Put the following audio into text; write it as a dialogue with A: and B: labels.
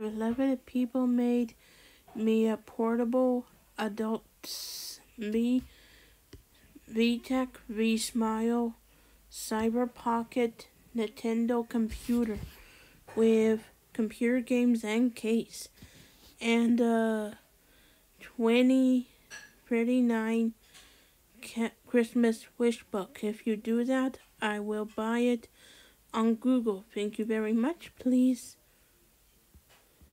A: 11 people made me a portable adult V, VTech, VSmile, Cyber Pocket, Nintendo computer with computer games and case. And uh, 20, Christmas wish book. If you do that, I will buy it on Google. Thank you very much. Please